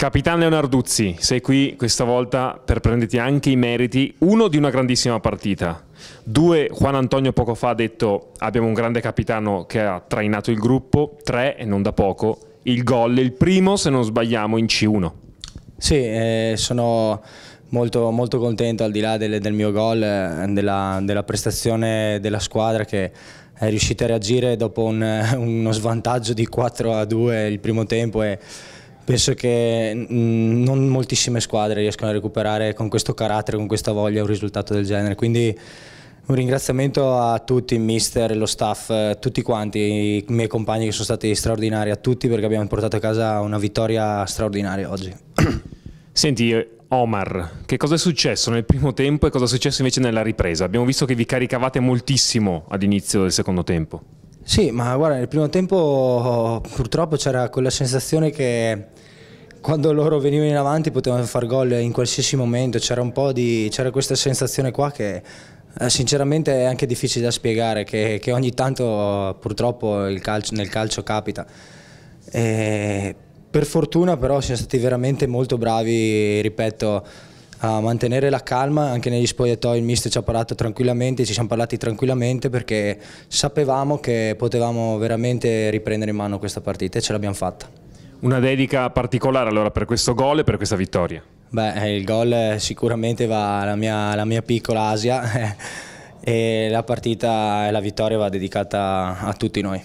Capitano Leonarduzzi, sei qui questa volta per prenderti anche i meriti, uno di una grandissima partita, due Juan Antonio poco fa ha detto abbiamo un grande capitano che ha trainato il gruppo, tre e non da poco, il gol, il primo se non sbagliamo in C1. Sì, eh, sono molto, molto contento al di là del, del mio gol, eh, della, della prestazione della squadra che è riuscita a reagire dopo un, uno svantaggio di 4 a 2 il primo tempo e penso che mh, mm, non moltissime squadre riescano a recuperare con questo carattere, con questa voglia un risultato del genere. Quindi un ringraziamento a tutti, il mister, lo staff, tutti quanti, i miei compagni che sono stati straordinari, a tutti perché abbiamo portato a casa una vittoria straordinaria oggi. Senti, Omar, che cosa è successo nel primo tempo e cosa è successo invece nella ripresa? Abbiamo visto che vi caricavate moltissimo all'inizio del secondo tempo. Sì, ma guarda, nel primo tempo purtroppo c'era quella sensazione che quando loro venivano in avanti potevano far gol in qualsiasi momento, c'era un po' di c'era questa sensazione qua che eh, sinceramente è anche difficile da spiegare che, che ogni tanto purtroppo calcio, nel calcio capita. E eh, per fortuna però siamo stati veramente molto bravi, ripeto, a mantenere la calma, anche negli spogliatoi il mister ci ha parlato tranquillamente, ci siamo parlati tranquillamente perché sapevamo che potevamo veramente riprendere in mano questa partita e ce l'abbiamo fatta. Una dedica particolare allora per questo gol e per questa vittoria? Beh, eh, il gol sicuramente va alla mia, alla mia piccola Asia e la partita e la vittoria va dedicata a tutti noi.